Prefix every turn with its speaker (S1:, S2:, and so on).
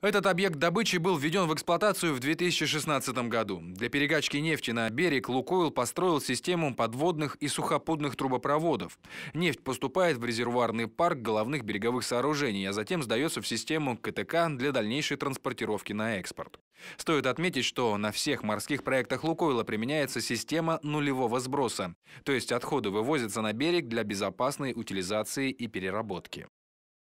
S1: Этот объект добычи был введен в эксплуатацию в 2016 году. Для перекачки нефти на берег «Лукойл» построил систему подводных и сухопутных трубопроводов. Нефть поступает в резервуарный парк головных береговых сооружений, а затем сдается в систему КТК для дальнейшей транспортировки на экспорт. Стоит отметить, что на всех морских проектах «Лукойла» применяется система нулевого сброса, то есть отходы вывозятся на берег для безопасной утилизации и переработки.